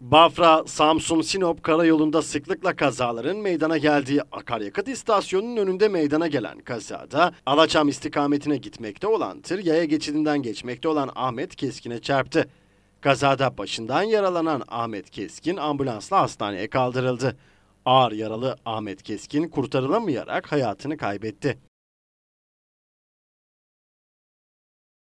Bafra, Samsun, Sinop karayolunda sıklıkla kazaların meydana geldiği akaryakıt istasyonunun önünde meydana gelen kazada Alaçam istikametine gitmekte olan tır yaya geçidinden geçmekte olan Ahmet Keskin'e çarptı. Kazada başından yaralanan Ahmet Keskin ambulansla hastaneye kaldırıldı. Ağır yaralı Ahmet Keskin kurtarılamayarak hayatını kaybetti.